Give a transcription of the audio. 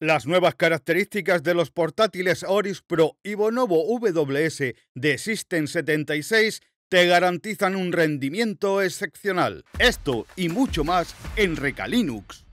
Las nuevas características de los portátiles Oris Pro y Bonovo WS de System 76 te garantizan un rendimiento excepcional. Esto y mucho más en Recalinux.